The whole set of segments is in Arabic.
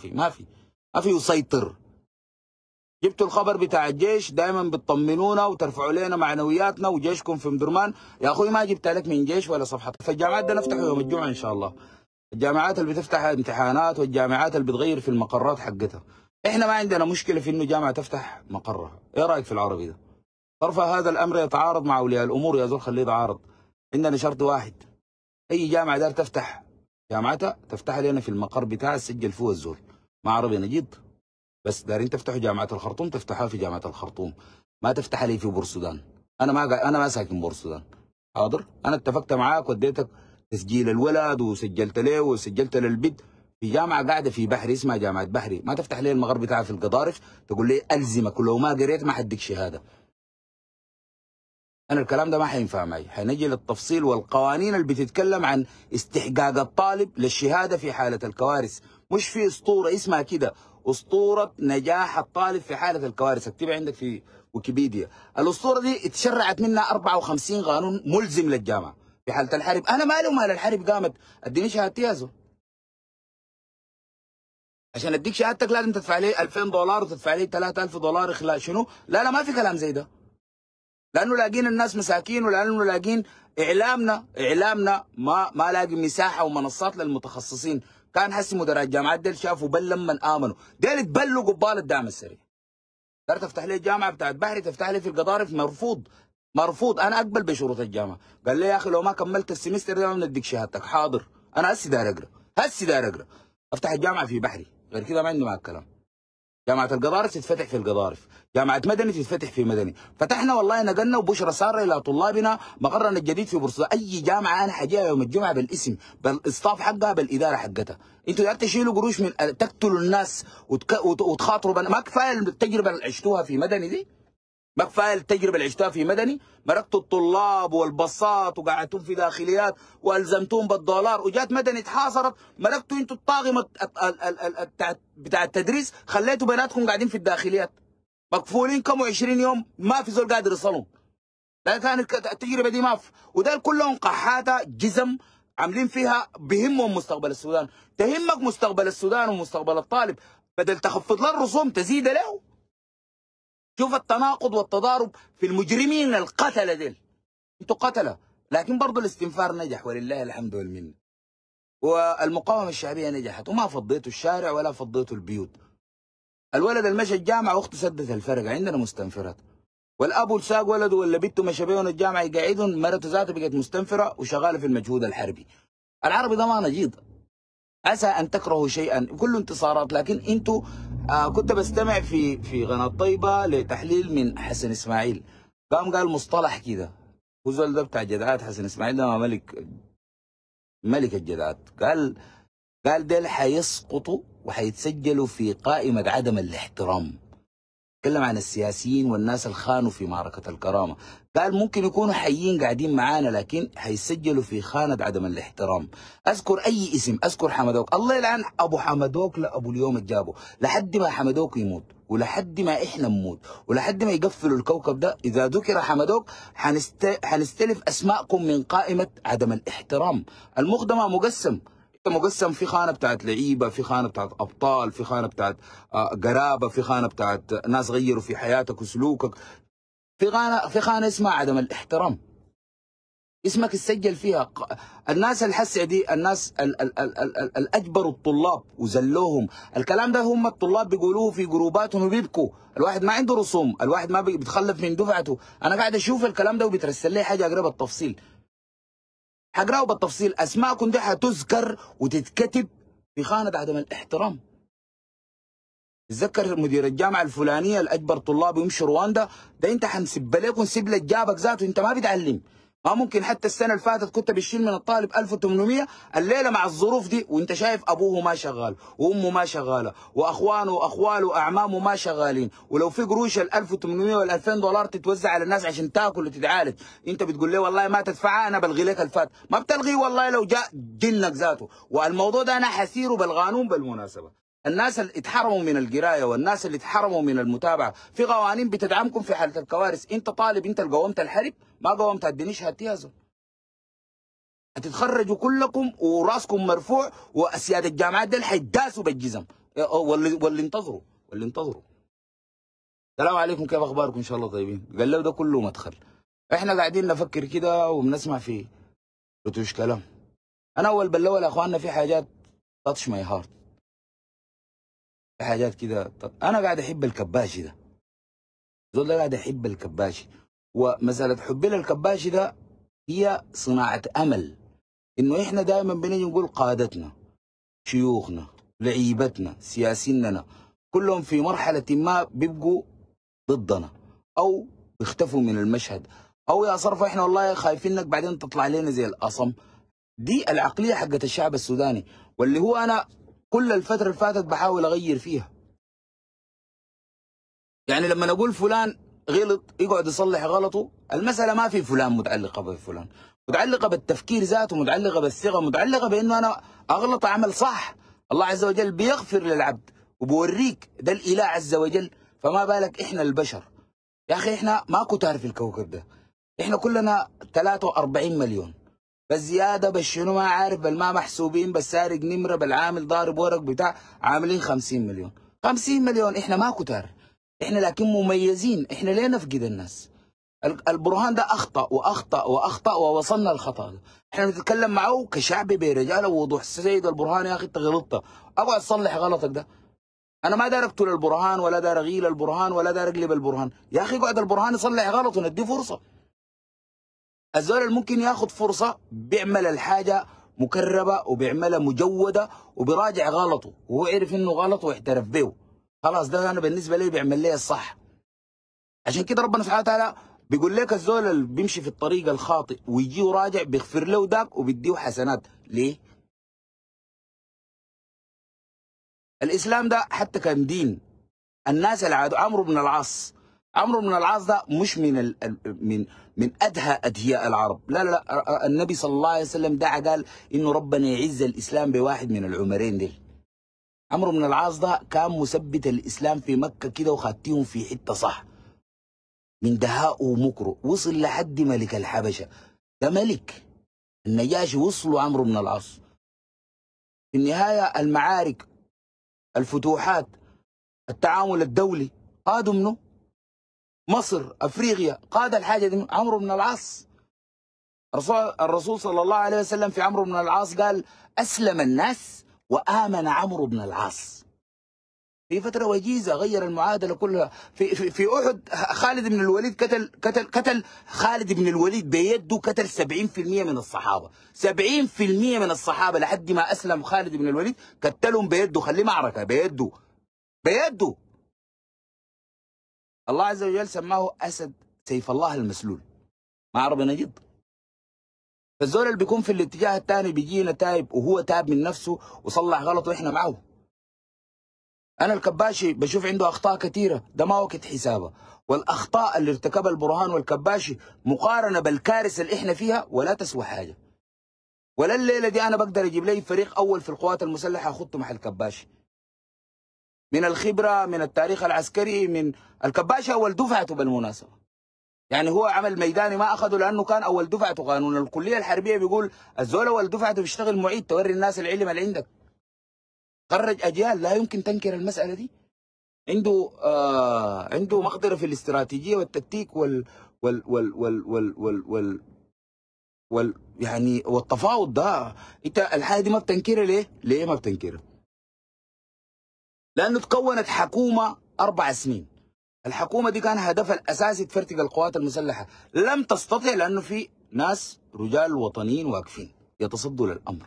في ما في ما في يسيطر جبتوا الخبر بتاع الجيش دائما بتطمنونا وترفعوا لنا معنوياتنا وجيشكم في مدرمان يا اخوي ما جبت لك من جيش ولا صفحه فالجامعات ده نفتحه يوم الجمعه ان شاء الله الجامعات اللي بتفتح امتحانات والجامعات اللي بتغير في المقرات حقتها احنا ما عندنا مشكله في انه جامعه تفتح مقرها ايه رايك في العربي ده طرف هذا الامر يتعارض مع اولياء الامور يا زول خليه يتعارض عندنا شرط واحد اي جامعه دار تفتح جامعتها تفتح لنا في المقر بتاع السجل فيه الزول ما عربي نجيد بس دارين تفتحوا جامعه الخرطوم تفتحها في جامعه الخرطوم ما تفتح لي في بورسودان انا ما انا ما ساكن بورسودان حاضر انا اتفقت معاك وديتك تسجيل الولد وسجلت له وسجلت للبيت في جامعه قاعده في بحري اسمها جامعه بحري ما تفتح لي المغرب بتاعها في القضارف تقول لي الزمك ولو ما قريت ما حدك شهاده انا الكلام ده ما حينفع معي حنجي للتفصيل والقوانين اللي بتتكلم عن استحقاق الطالب للشهاده في حاله الكوارث مش في اسطوره اسمها كده اسطوره نجاح الطالب في حاله الكوارث اكتبها عندك في ويكيبيديا الاسطوره دي اتشرعت منها 54 قانون ملزم للجامعه في حاله الحرب انا مالي ومال الحرب قامت اديني شهادتي يا عشان اديك شهادتك لازم تدفع لي 2000 دولار وتدفع لي 3000 دولار خلال شنو لا لا ما في كلام زي ده لانه لاقين الناس مساكين ولانه لاقين اعلامنا اعلامنا ما ما لاقي مساحه ومنصات للمتخصصين كان حسي مدراء الجامعات ديل شافوا بل لما امنوا ديل تبلوا قبال الدعم السريع دار تفتح لي الجامعه بتاعت بحري تفتح لي في القضارف مرفوض مرفوض انا اقبل بشروط الجامعه قال لي يا اخي لو ما كملت السمستر ده ما بنديك شهادتك حاضر انا هسي داير اقرا هسي داير اقرا افتح الجامعه في بحري غير كده ما عندي معك كلام جامعه القضارف تتفتح في القضارف جامعه مدني تتفتح في مدني فتحنا والله نقلنا وبشرى ساره الى طلابنا مقرنا الجديد في بورسعيد اي جامعه انا حجيها يوم الجمعه بالاسم بالاستاف حقها بالاداره حقتها انتوا قاعد تشيلوا قروش من تقتلوا الناس وتخاطروا بنا. ما كفايه التجربه اللي عشتوها في مدني دي ما كفايه التجربه اللي عشتها في مدني مرقت الطلاب والبصات وقعدتهم في داخليات والزمتهم بالدولار وجات مدني تحاصرت مرقتوا انتوا الطاقم بتاع التدريس خليتوا بناتكم قاعدين في الداخليات مقفولين كم 20 يوم ما في زول قادر يصلهم لا كانت التجربه دي ما في ودول كلهم قحاته جزم عاملين فيها بهمهم مستقبل السودان تهمك مستقبل السودان ومستقبل الطالب بدل تخفض له الرسوم تزيد له شوف التناقض والتضارب في المجرمين القتلة ديل انتوا قتلة لكن برضه الاستنفار نجح ولله الحمد والمنه والمقاومة الشعبية نجحت وما فضيتوا الشارع ولا فضيتوا البيوت الولد المشى الجامعة واخته سدت الفرقة عندنا مستنفرات والأب ساق ولده ولا بنته مشى بيهم الجامعة يقعدهم مرته ذاته بقت مستنفرة وشغالة في المجهود الحربي العربي ده ما نجيض عسى أن تكرهوا شيئا كله انتصارات لكن أنتوا آه كنت بستمع في في قناه طيبه لتحليل من حسن اسماعيل قام قال مصطلح كده وزول ده بتاع جدعات حسن اسماعيل ده ملك ملك الجدعات قال قال ديل حيسقطوا وحيتسجلوا في قائمه عدم الاحترام تكلم عن السياسيين والناس اللي خانوا في معركة الكرامة قال ممكن يكونوا حيين قاعدين معانا لكن هيسجلوا في خانة عدم الاحترام أذكر أي اسم أذكر حمدوك الله يلعن أبو حمدوك لأبو اليوم جابه لحد ما حمدوك يموت ولحد ما احنا نموت ولحد ما يقفلوا الكوكب ده اذا ذكر حمدوك حنست... حنستلف اسماءكم من قائمه عدم الاحترام المقدمه مقسم انت مقسم في خانه بتاعت لعيبه في خانه بتاعت ابطال في خانه بتاعت آه، قرابه في خانه بتاعت ناس غيروا في حياتك وسلوكك في خانه في خانه اسمها عدم الاحترام اسمك اتسجل فيها الناس الحسه دي الناس ال ال ال ال ال الاجبروا الطلاب وزلوهم الكلام ده هم الطلاب بيقولوه في جروباتهم وبيبكوا الواحد ما عنده رسوم الواحد ما بيتخلف من دفعته انا قاعد اشوف الكلام ده وبيترسل لي حاجه اقرب التفصيل حقراه بالتفصيل اسماءكم دي حتذكر وتتكتب في خانه عدم الاحترام تذكر مدير الجامعه الفلانيه الاجبر طلاب يمشي رواندا ده انت حنسب لكم ونسيب لك جابك ذاته انت ما بتعلم ما اه ممكن حتى السنه اللي فاتت كنت بتشيل من الطالب 1800 الليله مع الظروف دي وانت شايف ابوه ما شغال وامه ما شغاله واخوانه واخواله واعمامه ما شغالين ولو في قروش ال 1800 وال 2000 دولار تتوزع على الناس عشان تاكل وتتعالج انت بتقول لي والله ما تدفعها انا بلغي لك الفات ما بتلغيه والله لو جاء جنك ذاته والموضوع ده انا حسيره بالقانون بالمناسبه الناس اللي اتحرموا من القرايه والناس اللي اتحرموا من المتابعه في قوانين بتدعمكم في حاله الكوارث انت طالب انت اللي قومت الحرب ما قومت الدنيا شهادتي هتتخرجوا كلكم وراسكم مرفوع واسياد الجامعات دي حيداسوا بالجزم اه، اه، واللي انتظروا واللي انتظروا السلام عليكم كيف اخباركم ان شاء الله طيبين قال له ده كله مدخل احنا قاعدين نفكر كده وبنسمع في رتوش كلام انا اول بلول يا اخواننا في حاجات تاتش ماي هارت في حاجات كده طب انا قاعد احب الكباشي ده زول ده قاعد احب الكباشي ومساله حبي للكباشي ده هي صناعه امل انه احنا دائما بنيجي نقول قادتنا شيوخنا لعيبتنا سياسيننا كلهم في مرحله ما بيبقوا ضدنا او بيختفوا من المشهد او يا صرف احنا والله خايفينك بعدين تطلع لنا زي القصم دي العقليه حقت الشعب السوداني واللي هو انا كل الفترة اللي فاتت بحاول أغير فيها يعني لما نقول فلان غلط يقعد يصلح غلطه المسألة ما في فلان متعلقة بفلان متعلقة بالتفكير ذاته متعلقة بالثقة متعلقة بأنه أنا أغلط أعمل صح الله عز وجل بيغفر للعبد وبوريك ده الإله عز وجل فما بالك إحنا البشر يا أخي إحنا ما كتار في الكوكب ده إحنا كلنا 43 مليون بزياده بشنو بس شنو ما عارف بل ما محسوبين بالسارق نمره بالعامل ضارب ورق بتاع عاملين 50 مليون 50 مليون احنا ما كتار احنا لكن مميزين احنا ليه نفقد الناس البرهان ده اخطا واخطا واخطا ووصلنا الخطا ده احنا بنتكلم معه كشعب برجاله ووضوح سيد البرهان يا اخي انت غلطت اقعد صلح غلطك ده انا ما دار اقتل البرهان ولا دار اغيل البرهان ولا دار اقلب البرهان يا اخي اقعد البرهان يصلح غلطه نديه فرصه الزول ممكن ياخذ فرصه بيعمل الحاجه مكربه وبيعملها مجوده وبيراجع غلطه وهو عرف انه غلط واحترف به خلاص ده انا بالنسبه لي بيعمل لي الصح عشان كده ربنا سبحانه وتعالى بيقول لك الزول اللي بيمشي في الطريق الخاطئ ويجي وراجع بيغفر له داك وبيديه حسنات ليه؟ الاسلام ده حتى كان دين الناس العاد عمرو بن العاص عمرو بن العاص ده مش من ال... من من ادهى ادهياء العرب لا, لا النبي صلى الله عليه وسلم دعا قال انه ربنا يعز الاسلام بواحد من العمرين دي عمرو بن العاص ده كان مثبت الاسلام في مكه كده وخاتيهم في حته صح من دهاء ومكره وصل لحد ملك الحبشه ده ملك النجاشي وصلوا عمرو بن العاص في النهايه المعارك الفتوحات التعامل الدولي هذا منه مصر افريقيا قاد الحاجه دي عمرو بن العاص الرسول صلى الله عليه وسلم في عمرو بن العاص قال اسلم الناس وامن عمرو بن العاص في فتره وجيزه غير المعادله كلها في في, في احد خالد بن الوليد قتل قتل قتل خالد بن الوليد بيده قتل 70% من الصحابه 70% من الصحابه لحد ما اسلم خالد بن الوليد قتلهم بيده خليه معركه بيده بيده الله عز وجل سماه أسد سيف الله المسلول ما عرب نجد فالزول اللي بيكون في الاتجاه الثاني بيجينا تايب وهو تاب من نفسه وصلح غلطه واحنا معه انا الكباشي بشوف عنده اخطاء كثيره ده ما وقت حسابه والاخطاء اللي ارتكبها البرهان والكباشي مقارنه بالكارثه اللي احنا فيها ولا تسوى حاجه ولا الليله دي انا بقدر اجيب لي فريق اول في القوات المسلحه اخطه مع الكباشي من الخبرة من التاريخ العسكري من الكباشة أول دفعته بالمناسبة يعني هو عمل ميداني ما أخذه لأنه كان أول دفعته قانون الكلية الحربية بيقول الزول أول دفعته بيشتغل معيد توري الناس العلم اللي عندك خرج أجيال لا يمكن تنكر المسألة دي عنده آه عنده مقدرة في الاستراتيجية والتكتيك وال وال وال وال وال, وال, وال وال يعني والتفاوض ده انت الحاجه دي ما بتنكرها ليه؟ ليه ما بتنكرها؟ لانه تكونت حكومه اربع سنين الحكومه دي كان هدفها الاساسي تفرتق القوات المسلحه لم تستطع لانه في ناس رجال وطنيين واقفين يتصدوا للامر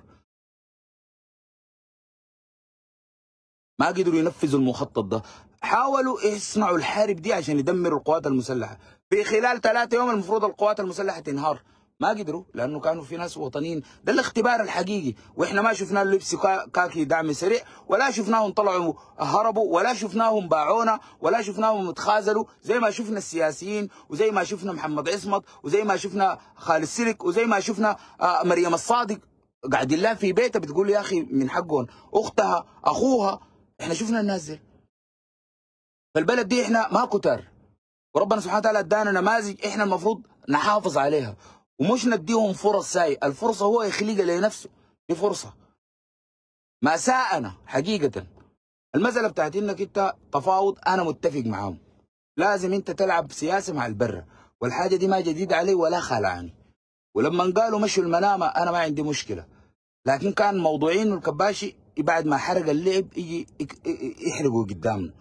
ما قدروا ينفذوا المخطط ده حاولوا يصنعوا الحرب دي عشان يدمروا القوات المسلحه في خلال ثلاثة يوم المفروض القوات المسلحه تنهار ما قدروا لانه كانوا في ناس وطنيين ده الاختبار الحقيقي واحنا ما شفنا اللبس كاكي دعم سريع ولا شفناهم طلعوا هربوا ولا شفناهم باعونا ولا شفناهم اتخاذلوا زي ما شفنا السياسيين وزي ما شفنا محمد عصمت وزي ما شفنا خالد سلك وزي ما شفنا آه، مريم الصادق قاعدين الله في بيتها بتقول يا اخي من حقهم اختها اخوها احنا شفنا الناس دي فالبلد دي احنا ما كتر وربنا سبحانه وتعالى ادانا نماذج احنا المفروض نحافظ عليها ومش نديهم فرص ساي الفرصه هو يخليها لنفسه دي فرصه مأساءنا حقيقه المساله بتاعت انك انت تفاوض انا متفق معاهم لازم انت تلعب سياسه مع البره والحاجه دي ما جديده علي ولا خلعني ولما قالوا مشوا المنامه انا ما عندي مشكله لكن كان موضوعين الكباشي بعد ما حرق اللعب يجي يحرقوا قدامنا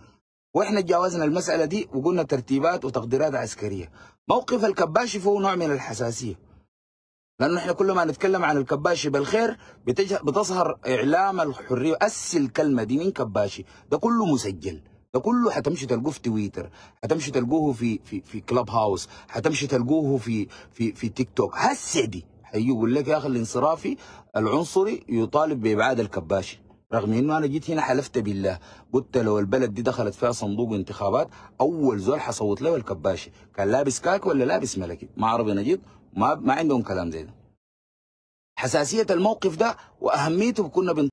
واحنا تجاوزنا المساله دي وقلنا ترتيبات وتقديرات عسكريه موقف الكباشي فهو نوع من الحساسية لأنه إحنا كل ما نتكلم عن الكباشي بالخير بتظهر إعلام الحرية أس الكلمة دي من كباشي ده كله مسجل ده كله حتمشي تلقوه في تويتر حتمشي تلقوه في في في كلاب هاوس حتمشي تلقوه في في في تيك توك هسه دي هيجي يقول لك يا اخي الانصرافي العنصري يطالب بابعاد الكباشي رغم انه انا جيت هنا حلفت بالله قلت لو البلد دي دخلت فيها صندوق انتخابات اول زول حصوت له الكباشي كان لابس كاك ولا لابس ملكي ما عربي نجيب ما ما عندهم كلام زي ده حساسيه الموقف ده واهميته كنا بن